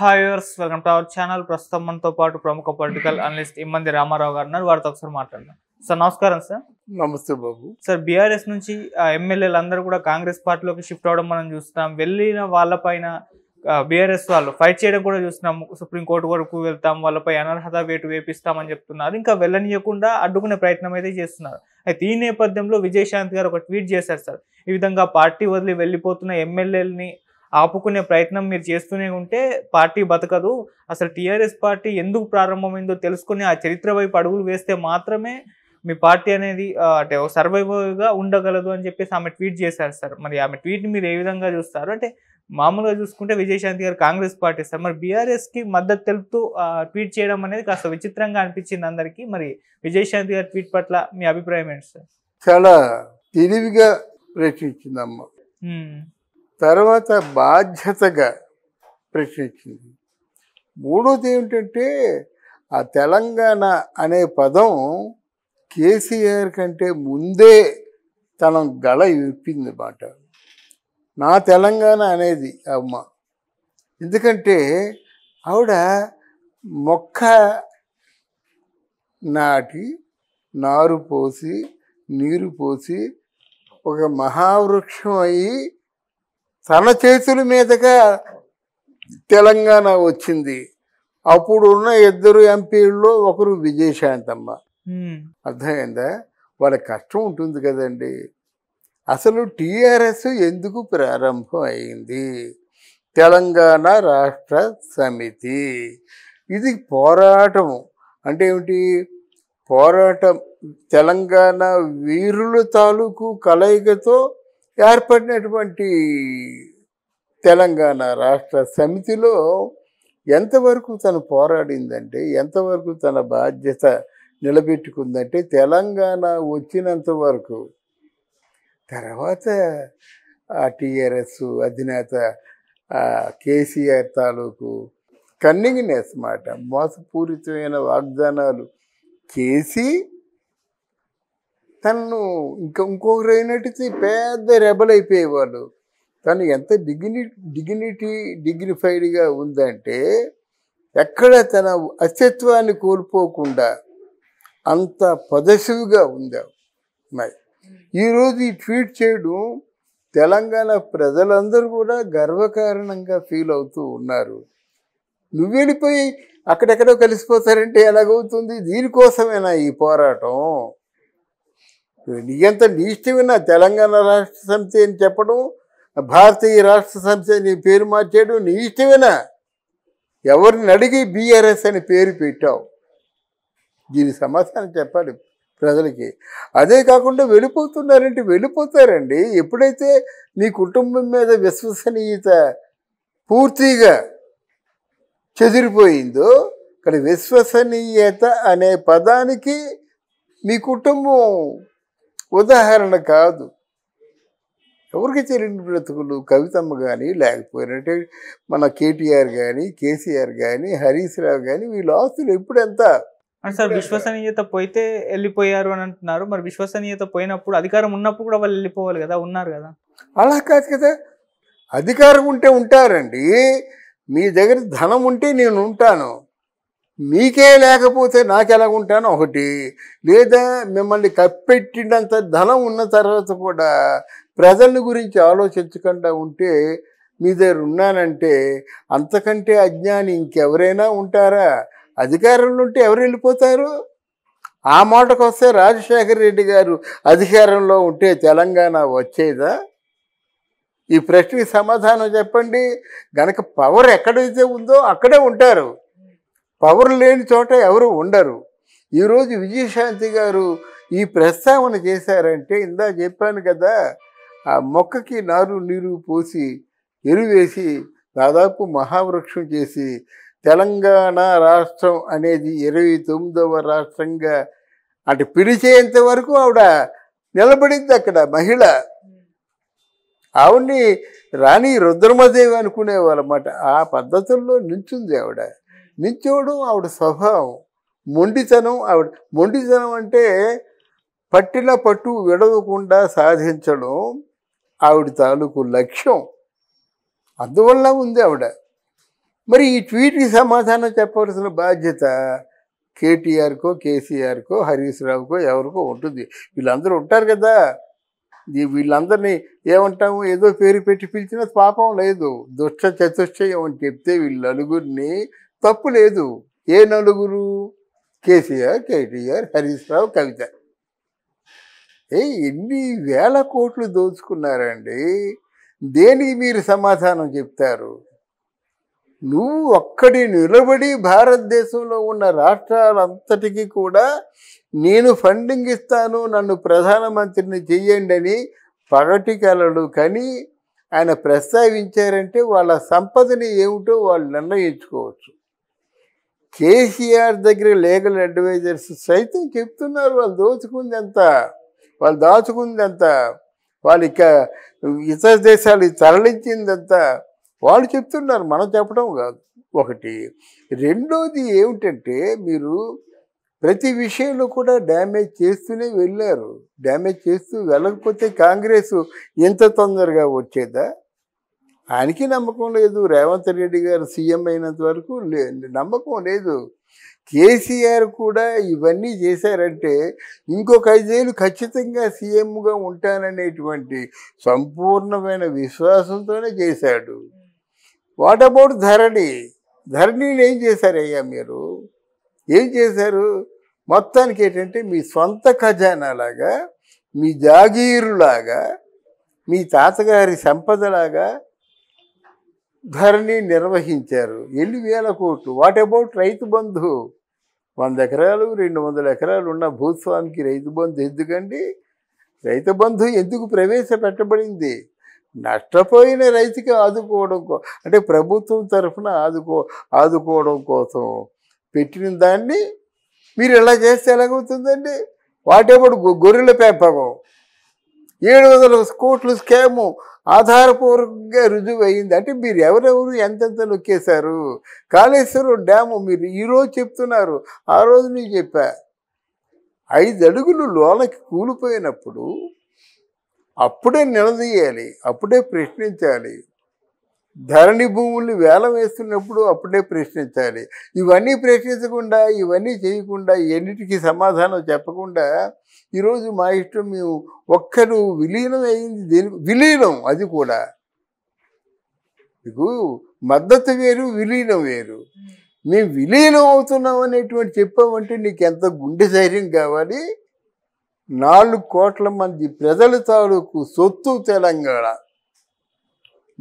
హాయర్స్ welcome to our channel ప్రస్తుతం మనతో పాటు ప్రముఖ పొలిటికల్ అనలిస్ట్ ఇమ్మంది రామారావు గారు ఉన్నారు వారితో ఒకసారి మాట్లాడదాం సార్ నమస్కారం సార్ నమస్తే బాబు సార్ బీఆర్ఎస్ నుంచి ఎమ్మెల్యేలు అందరూ కూడా కాంగ్రెస్ పార్టీలోకి షిఫ్ట్ అవడం మనం చూస్తున్నాం వెళ్ళిన వాళ్ళపైన బీఆర్ఎస్ వాళ్ళు ఫైట్ చేయడం కూడా చూస్తున్నాం సుప్రీంకోర్టు వరకు వెళ్తాం వాళ్ళపై అనర్హత వేటు వేపిస్తామని చెప్తున్నారు ఇంకా వెళ్ళనియకుండా అడ్డుకునే ప్రయత్నం అయితే చేస్తున్నారు అయితే ఈ నేపథ్యంలో విజయశాంతి గారు ఒక ట్వీట్ చేశారు సార్ ఈ విధంగా పార్టీ వదిలి వెళ్ళిపోతున్న ఎమ్మెల్యేలని ఆపుకునే ప్రయత్నం మీరు చేస్తూనే ఉంటే పార్టీ బతకదు అసలు టీఆర్ఎస్ పార్టీ ఎందుకు ప్రారంభమైందో తెలుసుకుని ఆ చరిత్ర వైపు అడుగులు వేస్తే మాత్రమే మీ పార్టీ అనేది అంటే సర్వైవర్గా ఉండగలదు అని చెప్పేసి ఆమె ట్వీట్ చేశారు సార్ మరి ఆమె ట్వీట్ని మీరు ఏ విధంగా చూస్తారు అంటే మామూలుగా చూసుకుంటే విజయశాంతి గారు కాంగ్రెస్ పార్టీ సార్ మరి బీఆర్ఎస్కి మద్దతు తెలుపుతూ ట్వీట్ చేయడం అనేది కాస్త విచిత్రంగా అనిపించింది అందరికీ మరి విజయశాంతి గారి ట్వీట్ పట్ల మీ అభిప్రాయం ఏంటి సార్ చాలా తెలివిగా ప్రశ్నించిందమ్మ తర్వాత బాధ్యతగా ప్రశ్నించింది మూడోది ఏమిటంటే ఆ తెలంగాణ అనే పదం కేసీఆర్ కంటే ముందే తన గళ విప్పింది మాట నా తెలంగాణ అనేది అమ్మ ఎందుకంటే ఆవిడ మొక్క నాటి నారు పోసి నీరు పోసి ఒక మహావృక్షం అయ్యి తన చేతుల మీదగా తెలంగాణ వచ్చింది అప్పుడు ఉన్న ఇద్దరు ఎంపీల్లో ఒకరు విజయశాంతమ్మ అర్థమైందా వాళ్ళ కష్టం ఉంటుంది కదండి అసలు టీఆర్ఎస్ ఎందుకు ప్రారంభం అయింది తెలంగాణ రాష్ట్ర సమితి ఇది పోరాటము అంటే ఏమిటి పోరాటం తెలంగాణ వీరుల తాలూకు కలయికతో ఏర్పడినటువంటి తెలంగాణ రాష్ట్ర సమితిలో ఎంతవరకు తను పోరాడిందంటే ఎంతవరకు తన బాధ్యత నిలబెట్టుకుందంటే తెలంగాణ వచ్చినంత వరకు తర్వాత ఆ టీఆర్ఎస్ అధినేత కేసీఆర్ తాలూకు కన్నింగ్నెస్ మాట మోసపూరితమైన వాగ్దానాలు చేసి తనను ఇంకా ఇంకొకరు అయినట్టు పెద్ద రెబల్ అయిపోయేవాళ్ళు తను ఎంత డిగ్ని డిగ్నిటీ డిగ్నిఫైడ్గా ఉందంటే ఎక్కడ తన అస్తిత్వాన్ని కోల్పోకుండా అంత పొదసివిగా ఉందా మరి ఈరోజు ఈ ట్వీట్ చేయడం తెలంగాణ ప్రజలందరూ కూడా గర్వకారణంగా ఫీల్ అవుతూ ఉన్నారు నువ్వు వెళ్ళిపోయి అక్కడెక్కడో కలిసిపోతారంటే ఎలాగవుతుంది దీనికోసమేనా ఈ పోరాటం నీయంత నీ ఇష్టమైన తెలంగాణ రాష్ట్ర సమితి అని చెప్పడం భారతీయ రాష్ట్ర సమితి అని పేరు మార్చేయడం నీ ఇష్టమేనా ఎవరిని అడిగి బీఆర్ఎస్ అని పేరు పెట్టావు దీని సమాధానం చెప్పాలి ప్రజలకి అదే కాకుండా వెళ్ళిపోతున్నారంటే వెళ్ళిపోతారండి ఎప్పుడైతే మీ కుటుంబం మీద విశ్వసనీయత పూర్తిగా చెదిరిపోయిందో అక్కడ విశ్వసనీయత అనే పదానికి మీ కుటుంబం ఉదాహరణ కాదు ఎవరికి తెలియని బ్రతుకులు కవితమ్మ కానీ లేకపోయినట్టే మన కేటీఆర్ కానీ కేసీఆర్ కానీ హరీష్ రావు కానీ వీళ్ళ ఆస్తులు ఎప్పుడెంత సార్ విశ్వసనీయత పోయితే వెళ్ళిపోయారు అని అంటున్నారు మరి విశ్వసనీయత పోయినప్పుడు అధికారం ఉన్నప్పుడు కూడా వాళ్ళు వెళ్ళిపోవాలి కదా ఉన్నారు కదా అలా కాదు కదా అధికారం ఉంటే ఉంటారండి మీ దగ్గర ధనం ఉంటే నేను ఉంటాను మీకే లేకపోతే నాకు ఉంటానో ఒకటి లేదా మిమ్మల్ని కప్పెట్టినంత ధనం ఉన్న తర్వాత కూడా ప్రజల గురించి ఆలోచించకుండా ఉంటే మీ దగ్గర ఉన్నానంటే అంతకంటే అజ్ఞాని ఇంకెవరైనా ఉంటారా అధికారంలో ఉంటే ఎవరు వెళ్ళిపోతారు ఆ మాటకు వస్తే రాజశేఖర రెడ్డి గారు అధికారంలో ఉంటే తెలంగాణ వచ్చేదా ఈ ప్రశ్నకి సమాధానం చెప్పండి గనక పవర్ ఎక్కడైతే ఉందో అక్కడే ఉంటారు పవర్ లేని చోట ఎవరు ఉండరు ఈరోజు విజయశాంతి గారు ఈ ప్రస్తావన చేశారంటే ఇందా చెప్పాను కదా ఆ మొక్కకి నారు నీరు పోసి ఎరువేసి దాదాపు మహావృక్షం చేసి తెలంగాణ రాష్ట్రం అనేది ఇరవై తొమ్మిదవ రాష్ట్రంగా అంటే పిలిచేంత వరకు ఆవిడ నిలబడింది అక్కడ మహిళ ఆవిడ్ని రాణి రుద్రమదేవి అనుకునేవాళ్ళమాట ఆ పద్ధతుల్లో నిల్చుంది ఆవిడ నించోవడం ఆవిడ స్వభావం మొండితనం ఆవిడ మొండితనం అంటే పట్టిన పట్టు విడవకుండా సాధించడం ఆవిడ తాలూకు లక్ష్యం అందువల్ల ఉంది ఆవిడ మరి ఈ ట్వీట్కి సమాధానం చెప్పవలసిన బాధ్యత కేటీఆర్కో కేసీఆర్కో హరీష్ రావుకో ఎవరికో ఉంటుంది వీళ్ళందరూ ఉంటారు కదా వీళ్ళందరినీ ఏమంటాము ఏదో పేరు పెట్టి పిలిచినా పాపం లేదు దుష్ట చతుష్టయం అని చెప్తే వీళ్ళు నలుగురిని తప్పు లేదు ఏ నలుగురు కేసీఆర్ కేటీఆర్ హరీష్ రావు కవిత ఏ ఎన్ని వేల కోట్లు దోచుకున్నారండి దేనికి మీరు సమాధానం చెప్తారు నువ్వు ఒక్కడి నిలబడి భారతదేశంలో ఉన్న రాష్ట్రాలంతటికీ కూడా నేను ఫండింగ్ ఇస్తాను నన్ను ప్రధానమంత్రిని చెయ్యండి అని పగటి కలడు కానీ ఆయన ప్రస్తావించారంటే వాళ్ళ సంపదని ఏమిటో వాళ్ళు నిర్ణయించుకోవచ్చు కేసీఆర్ దగ్గర లీగల్ అడ్వైజర్స్ సైతం చెప్తున్నారు వాళ్ళు దోచుకుంది ఎంత వాళ్ళు దాచుకుంది ఎంత వాళ్ళు ఇక ఇతర దేశాలు ఎంత వాళ్ళు చెప్తున్నారు మనం చెప్పడం కాదు ఒకటి రెండోది ఏమిటంటే మీరు ప్రతి విషయంలో కూడా డ్యామేజ్ చేస్తూనే వెళ్ళారు డ్యామేజ్ చేస్తూ వెళ్ళకపోతే కాంగ్రెస్ ఎంత తొందరగా వచ్చేదా ఆయనకి నమ్మకం లేదు రేవంత్ రెడ్డి గారు సీఎం అయినంత వరకు నమ్మకం లేదు కేసీఆర్ కూడా ఇవన్నీ చేశారంటే ఇంకొక ఐదేళ్ళు ఖచ్చితంగా సీఎంగా ఉంటాననేటువంటి సంపూర్ణమైన విశ్వాసంతోనే చేశాడు వాట్ అబౌట్ ధరణి ధరణిని ఏం చేశారయ్యా మీరు ఏం చేశారు మొత్తానికి ఏంటంటే మీ సొంత ఖజానాలాగా మీ జాగీరులాగా మీ తాతగారి సంపదలాగా ధరణి నిర్వహించారు ఎన్ని వేల కోట్లు వాట్ అబౌట్ రైతు బంధు వంద ఎకరాలు రెండు వందల ఎకరాలు ఉన్న భూస్వామికి రైతు బంధు ఎందుకండి రైతు బంధు ఎందుకు ప్రవేశపెట్టబడింది నష్టపోయిన రైతుకి ఆదుకోవడం కో అంటే ప్రభుత్వం తరఫున ఆదుకో ఆదుకోవడం కోసం పెట్టిన దాన్ని మీరు ఎలా చేస్తే ఎలాగవుతుందండి వాటేప్పుడు గొర్రెల పెంపకం ఏడు వందల కోట్లు స్కేము ఆధారపూర్వకంగా అయింది అంటే మీరు ఎవరెవరు ఎంతెంత నొక్కేశారు కాళేశ్వరం డ్యాము మీరు ఈరోజు చెప్తున్నారు ఆ రోజు నేను చెప్పా ఐదు అడుగులు లోలకి కూలిపోయినప్పుడు అప్పుడే నిలదీయాలి అప్పుడే ప్రశ్నించాలి ధరణి భూముల్ని వేలం వేస్తున్నప్పుడు అప్పుడే ప్రశ్నించాలి ఇవన్నీ ప్రశ్నించకుండా ఇవన్నీ చేయకుండా ఎన్నిటికి సమాధానం చెప్పకుండా ఈరోజు మా ఇష్టం మేము ఒక్కరు విలీనం అయింది దేని విలీనం అది కూడా మీకు మద్దతు వేరు విలీనం వేరు మేము విలీనం అవుతున్నాం అనేటువంటి చెప్పామంటే నీకు ఎంత గుండె ధైర్యం కావాలి నాలుగు కోట్ల మంది ప్రజల తాలూకు సొత్తు తెలంగాణ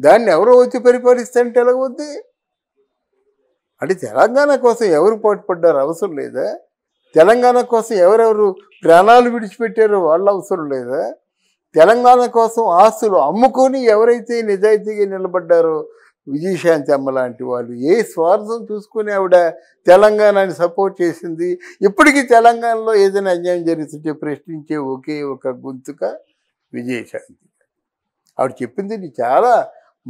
దాన్ని ఎవరు వచ్చి పరిపాలిస్తారంటే ఎలాగొద్ది అంటే తెలంగాణ కోసం ఎవరు పాటుపడ్డారు అవసరం లేదా తెలంగాణ కోసం ఎవరెవరు ప్రాణాలు విడిచిపెట్టారో వాళ్ళ అవసరం లేదా తెలంగాణ కోసం ఆస్తులు అమ్ముకొని ఎవరైతే నిజాయితీగా నిలబడ్డారో విజయశాంతి అమ్మ లాంటి వాళ్ళు ఏ స్వార్థం చూసుకుని ఆవిడ తెలంగాణని సపోర్ట్ చేసింది ఇప్పటికీ తెలంగాణలో ఏదైనా అన్యాయం జరుగుతుంటే ప్రశ్నించే ఒకే ఒక గుంతుక విజయశాంతి ఆవిడ చెప్పింది చాలా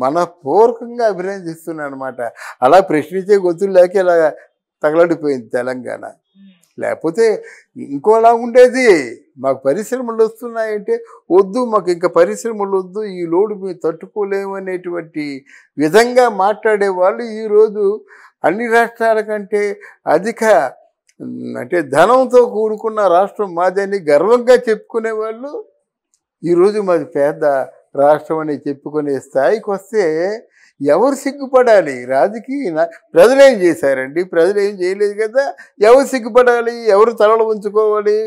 మనపూర్వకంగా అభినందిస్తున్నాను అనమాట అలా ప్రశ్నించే గొంతులు లేక ఇలా తగలడిపోయింది తెలంగాణ లేకపోతే ఇంకోలా ఉండేది మాకు పరిశ్రమలు వస్తున్నాయంటే వద్దు మాకు ఇంకా పరిశ్రమలు వద్దు ఈ లోడు మేము తట్టుకోలేము అనేటువంటి విధంగా మాట్లాడే వాళ్ళు ఈరోజు అన్ని రాష్ట్రాల కంటే అధిక అంటే ధనంతో కూడుకున్న రాష్ట్రం మాదని గర్వంగా చెప్పుకునే వాళ్ళు ఈరోజు మాది పేద రాష్ట్రం అని చెప్పుకునే స్థాయికి వస్తే ఎవరు సిగ్గుపడాలి రాజకీయ ప్రజలు ఏం చేశారండి ప్రజలు ఏం చేయలేదు కదా ఎవరు సిగ్గుపడాలి ఎవరు తలలు ఉంచుకోవాలి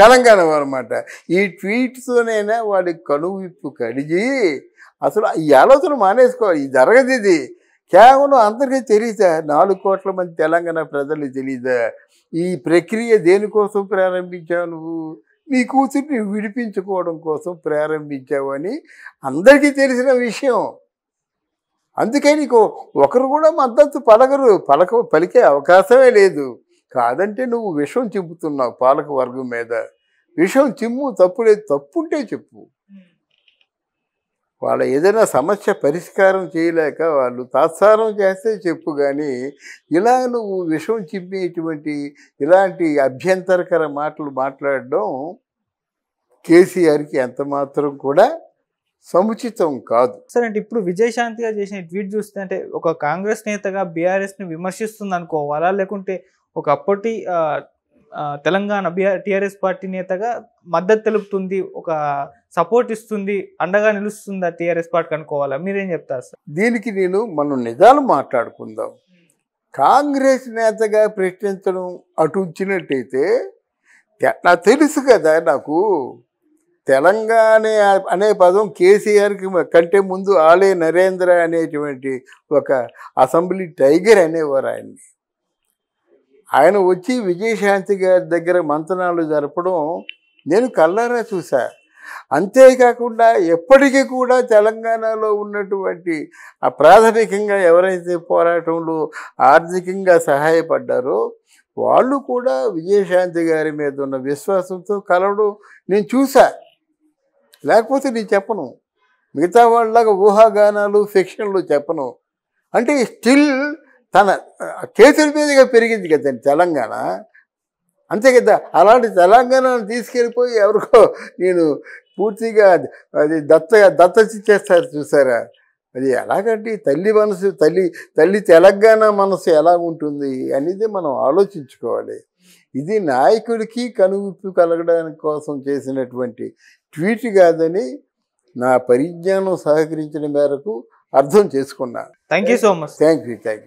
తెలంగాణ అనమాట ఈ ట్వీట్తోనైనా వాడి కనువిప్పు కడిగి అసలు ఈ ఆలోచన మానేసుకోవాలి ఇది జరగదు ఇది కేవలం అందరికీ తెలియదా నాలుగు కోట్ల మంది తెలంగాణ ప్రజలు తెలియదా ఈ ప్రక్రియ దేనికోసం ప్రారంభించావు నువ్వు నీ కూతుర్ని విడిపించుకోవడం కోసం ప్రారంభించావని అందరికీ తెలిసిన విషయం అందుకే నీకు ఒకరు కూడా మద్దతు పలకరు పలక పలికే అవకాశమే లేదు కాదంటే నువ్వు విషం చింపుతున్నావు పాలక వర్గం మీద విషం చిమ్ము తప్పు తప్పు తప్పుంటే చెప్పు వాళ్ళ ఏదైనా సమస్య పరిష్కారం చేయలేక వాళ్ళు తాత్సారం చేస్తే చెప్పు కానీ ఇలా నువ్వు విషం చిమ్మేటువంటి ఇలాంటి అభ్యంతరకర మాటలు మాట్లాడడం కేసీఆర్కి ఎంత మాత్రం కూడా సముచితం కాదు సరే అంటే ఇప్పుడు విజయశాంతి గారు చేసిన ట్వీట్ చూస్తే అంటే ఒక కాంగ్రెస్ నేతగా బీఆర్ఎస్ని విమర్శిస్తుంది అనుకోవాలా లేకుంటే ఒకప్పటి తెలంగాణ బీఆర్ టీఆర్ఎస్ పార్టీ నేతగా మద్దతు తెలుపుతుంది ఒక సపోర్ట్ ఇస్తుంది అండగా నిలుస్తుంది టిఆర్ఎస్ టీఆర్ఎస్ పార్టీ అనుకోవాలా మీరేం చెప్తారు సార్ దీనికి నేను మనం నిజాలు మాట్లాడుకుందాం కాంగ్రెస్ నేతగా ప్రశ్నించడం అటు ఉంచినట్టయితే నాకు తెలుసు కదా నాకు తెలంగాణ అనే పదం కేసీఆర్కి కంటే ముందు ఆలే నరేంద్ర అనేటువంటి ఒక అసెంబ్లీ టైగర్ అనేవారు ఆయన్ని ఆయన వచ్చి విజయశాంతి గారి దగ్గర మంతనాలు జరపడం నేను కళ్ళారా చూసా అంతేకాకుండా ఎప్పటికీ కూడా తెలంగాణలో ఉన్నటువంటి ఆ ప్రాథమికంగా ఎవరైతే పోరాటంలో ఆర్థికంగా సహాయపడ్డారో వాళ్ళు కూడా విజయశాంతి గారి మీద ఉన్న విశ్వాసంతో కలవడం నేను చూసా లేకపోతే నేను చెప్పను మిగతా వాళ్ళలాగా ఊహాగానాలు ఫిక్షన్లు చెప్పను అంటే స్టిల్ తన చేతుల మీదుగా పెరిగింది కదండి తెలంగాణ అంతే కదా అలాంటి తెలంగాణను తీసుకెళ్ళిపోయి ఎవరికో నేను పూర్తిగా అది దత్త దత్త చేస్తారు చూసారా అది ఎలాగంటే తల్లి మనసు తల్లి తల్లి తెలంగాణ మనసు ఎలా ఉంటుంది అనేది మనం ఆలోచించుకోవాలి ఇది నాయకుడికి కనువిప్పు కలగడానికి కోసం చేసినటువంటి ట్వీట్ కాదని నా పరిజ్ఞానం సహకరించిన మేరకు అర్థం చేసుకున్నాను thank you so much thank you thank you